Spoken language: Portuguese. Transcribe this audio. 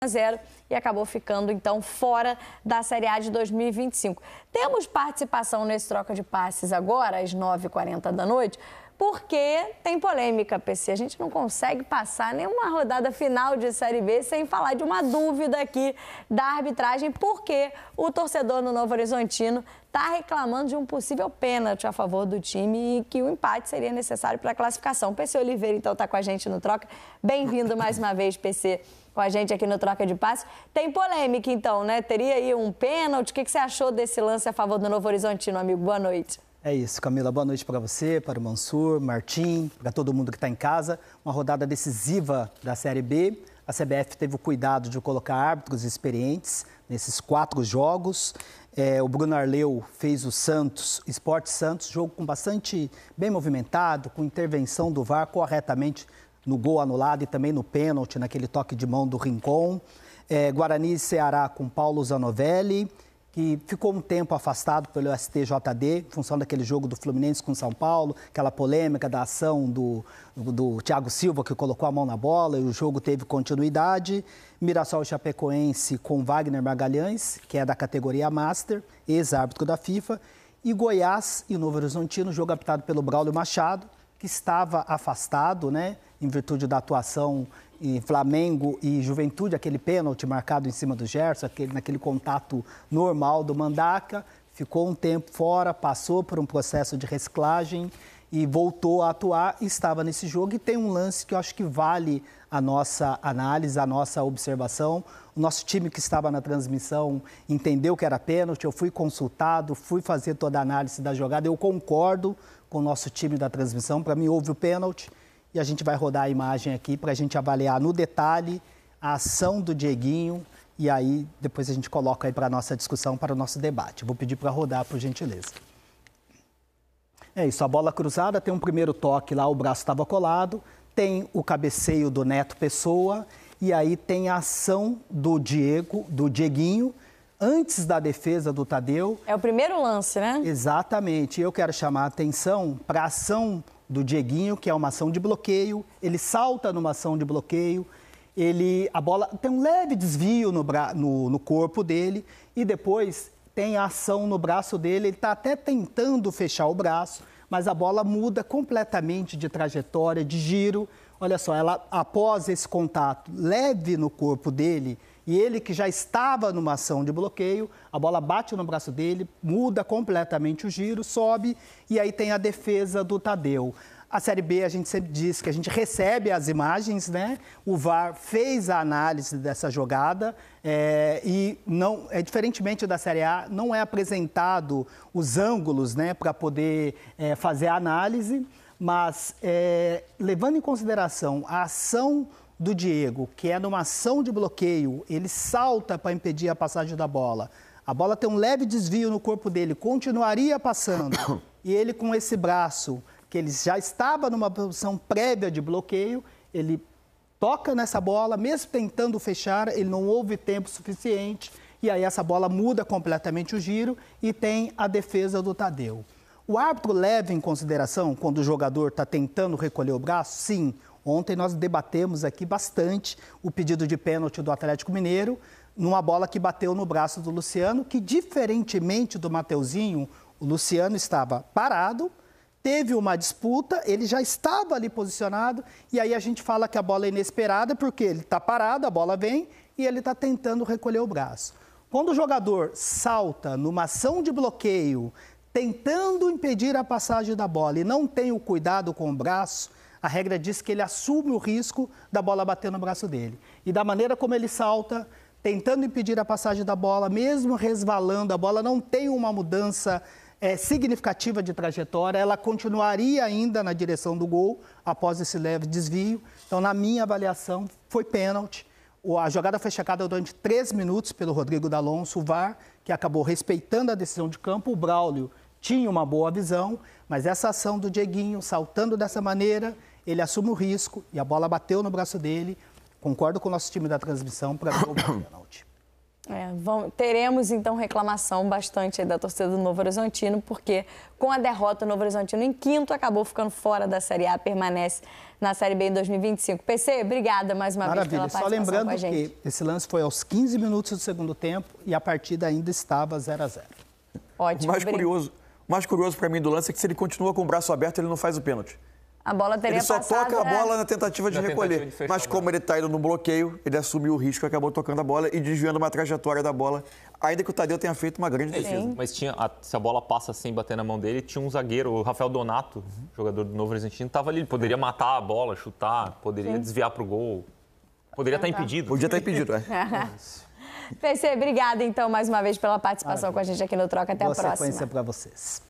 a 0 e acabou ficando então fora da Série A de 2025. Temos participação nesse troca de passes agora, às 9h40 da noite, porque tem polêmica, PC. A gente não consegue passar nenhuma rodada final de Série B sem falar de uma dúvida aqui da arbitragem, porque o torcedor no Novo Horizontino está reclamando de um possível pênalti a favor do time e que o empate seria necessário para a classificação. PC Oliveira, então, está com a gente no Troca. Bem-vindo mais uma vez, PC, com a gente aqui no Troca de Passos. Tem polêmica, então, né? Teria aí um pênalti. O que, que você achou desse lance a favor do Novo Horizontino, amigo? Boa noite. É isso, Camila. Boa noite para você, para o Mansur, Martim, para todo mundo que está em casa. Uma rodada decisiva da Série B. A CBF teve o cuidado de colocar árbitros experientes nesses quatro jogos. É, o Bruno Arleu fez o Santos, Esporte Santos, jogo com bastante bem movimentado, com intervenção do VAR corretamente no gol anulado e também no pênalti, naquele toque de mão do Rincon. É, Guarani e Ceará com Paulo Zanovelli que ficou um tempo afastado pelo STJD, em função daquele jogo do Fluminense com São Paulo, aquela polêmica da ação do, do, Thiago Silva, que colocou a mão na bola, e o jogo teve continuidade. Mirassol Chapecoense com Wagner Magalhães, que é da categoria Master, ex-árbitro da FIFA. E Goiás e Novo Horizontino, jogo apitado pelo Braulio Machado, que estava afastado, né, em virtude da atuação em Flamengo e Juventude, aquele pênalti marcado em cima do Gerson, aquele, naquele contato normal do Mandaca, ficou um tempo fora, passou por um processo de reciclagem e voltou a atuar, estava nesse jogo e tem um lance que eu acho que vale a nossa análise, a nossa observação. O nosso time que estava na transmissão entendeu que era pênalti, eu fui consultado, fui fazer toda a análise da jogada, eu concordo com o nosso time da transmissão, para mim houve o pênalti e a gente vai rodar a imagem aqui para a gente avaliar no detalhe a ação do Dieguinho e aí depois a gente coloca aí para a nossa discussão, para o nosso debate. Vou pedir para rodar, por gentileza. É isso, a bola cruzada tem um primeiro toque lá, o braço estava colado, tem o cabeceio do Neto Pessoa e aí tem a ação do Diego, do Dieguinho, antes da defesa do Tadeu. É o primeiro lance, né? Exatamente. Eu quero chamar a atenção para a ação do Dieguinho, que é uma ação de bloqueio. Ele salta numa ação de bloqueio. Ele, a bola tem um leve desvio no, bra, no, no corpo dele e depois tem ação no braço dele, ele está até tentando fechar o braço, mas a bola muda completamente de trajetória, de giro. Olha só, ela após esse contato leve no corpo dele, e ele que já estava numa ação de bloqueio, a bola bate no braço dele, muda completamente o giro, sobe e aí tem a defesa do Tadeu. A Série B, a gente sempre diz que a gente recebe as imagens, né? O VAR fez a análise dessa jogada é, e, não, é, diferentemente da Série A, não é apresentado os ângulos, né, para poder é, fazer a análise, mas é, levando em consideração a ação do Diego, que é numa ação de bloqueio, ele salta para impedir a passagem da bola. A bola tem um leve desvio no corpo dele, continuaria passando. E ele com esse braço que ele já estava numa posição prévia de bloqueio, ele toca nessa bola, mesmo tentando fechar, ele não houve tempo suficiente e aí essa bola muda completamente o giro e tem a defesa do Tadeu. O árbitro leva em consideração quando o jogador está tentando recolher o braço? Sim. Ontem nós debatemos aqui bastante o pedido de pênalti do Atlético Mineiro, numa bola que bateu no braço do Luciano, que diferentemente do Mateuzinho, o Luciano estava parado, teve uma disputa, ele já estava ali posicionado, e aí a gente fala que a bola é inesperada, porque ele está parado, a bola vem e ele está tentando recolher o braço. Quando o jogador salta numa ação de bloqueio, tentando impedir a passagem da bola e não tem o cuidado com o braço, a regra diz que ele assume o risco da bola bater no braço dele. E da maneira como ele salta, tentando impedir a passagem da bola, mesmo resvalando, a bola não tem uma mudança é, significativa de trajetória, ela continuaria ainda na direção do gol após esse leve desvio. Então, na minha avaliação, foi pênalti. A jogada foi checada durante três minutos pelo Rodrigo D'Alonso, o VAR, que acabou respeitando a decisão de campo. O Braulio tinha uma boa visão, mas essa ação do Dieguinho, saltando dessa maneira, ele assume o risco e a bola bateu no braço dele. Concordo com o nosso time da transmissão para o pênalti. É, vão, teremos então reclamação bastante da torcida do Novo Horizontino, porque com a derrota do Novo Horizontino em quinto acabou ficando fora da Série A, permanece na Série B em 2025. PC, obrigada mais uma Maravilha. vez pela participação Só lembrando que esse lance foi aos 15 minutos do segundo tempo e a partida ainda estava 0 a 0 Ótimo. O mais brinco. curioso, o mais curioso para mim do lance é que se ele continua com o braço aberto, ele não faz o pênalti. A bola teria ele só toca a né? bola na tentativa de na recolher. Tentativa de mas como ele está indo no bloqueio, ele assumiu o risco, acabou tocando a bola e desviando uma trajetória da bola, ainda que o Tadeu tenha feito uma grande é Sim. defesa. Mas tinha, a, se a bola passa sem assim, bater na mão dele, tinha um zagueiro, o Rafael Donato, uhum. jogador do Novo Horizontino, estava ali. Ele poderia matar a bola, chutar, poderia Sim. desviar para o gol. Poderia estar tá impedido. Podia estar tá impedido, é. é PC, obrigada então mais uma vez pela participação Maravilha. com a gente aqui no Troca. Até Boa a próxima. sequência para vocês.